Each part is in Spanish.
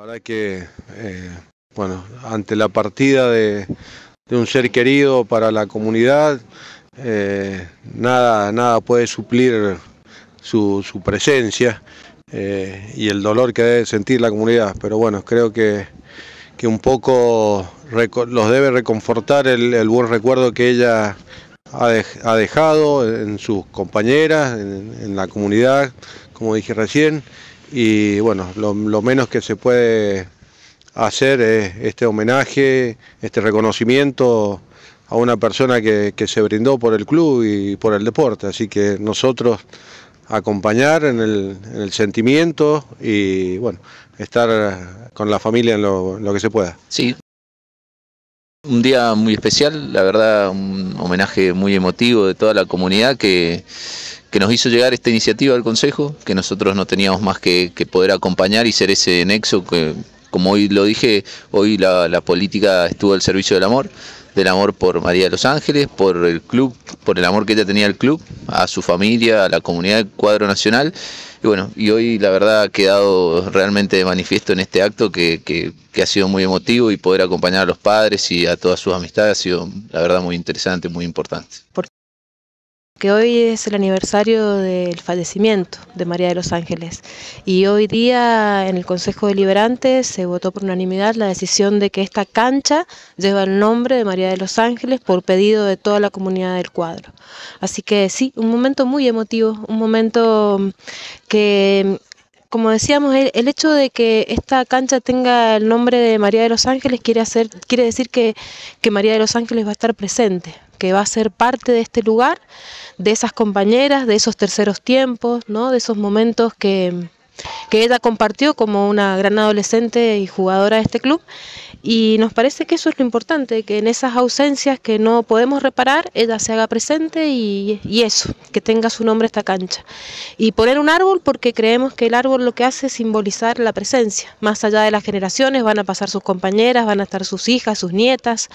La verdad que, eh, bueno, ante la partida de, un ser querido para la comunidad, eh, nada, nada puede suplir su, presencia eh, y el dolor que debe sentir la comunidad. Pero bueno, creo que, que un poco los debe reconfortar el, buen recuerdo que ella ha, dejado en sus compañeras, en la comunidad, como dije recién y bueno, lo, menos que se puede hacer es este homenaje, este reconocimiento a una persona que, se brindó por el club y por el deporte. Así que nosotros acompañar en el, sentimiento y bueno, estar con la familia en lo, en lo, que se pueda. Sí. Un día muy especial, la verdad, un homenaje muy emotivo de toda la comunidad que, que nos hizo llegar esta iniciativa al Consejo, que nosotros no teníamos más que, poder acompañar y ser ese nexo que, como hoy lo dije, hoy la, política estuvo al servicio del amor, del amor por María de los Ángeles, por el club, por el amor que ella tenía al club, a su familia, a la comunidad cuadro nacional. Y bueno, y hoy la verdad ha quedado realmente de manifiesto en este acto que, que ha sido muy emotivo y poder acompañar a los padres y a todas sus amistades ha sido la verdad muy interesante, muy importante que hoy es el aniversario del fallecimiento de María de los Ángeles. Y hoy día en el Consejo Deliberante se votó por unanimidad la decisión de que esta cancha lleva el nombre de María de los Ángeles por pedido de toda la comunidad del cuadro. Así que sí, un momento muy emotivo, un momento que como decíamos, el, hecho de que esta cancha tenga el nombre de María de los Ángeles quiere, hacer, quiere decir que María de los Ángeles va a estar presente, que va a ser parte de este lugar, de esas compañeras, de esos terceros tiempos, ¿no? de esos momentos que, que ella compartió como una gran adolescente y jugadora de este club. Y nos parece que eso es lo importante, que en esas ausencias que no podemos reparar, ella se haga presente y, eso, que tenga su nombre esta cancha. Y poner un árbol porque creemos que el árbol lo que hace es simbolizar la presencia. Más allá de las generaciones, van a pasar sus compañeras, van a estar sus hijas, sus nietas,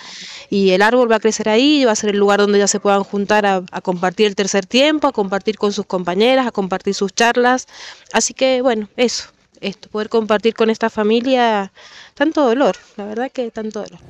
y el árbol va a crecer ahí, va a ser el lugar donde ya se puedan juntar a, a compartir el tercer tiempo, a compartir con sus compañeras, a compartir sus charlas. Así que bueno bueno, eso, esto, poder compartir con esta familia tanto dolor, la verdad que tanto dolor.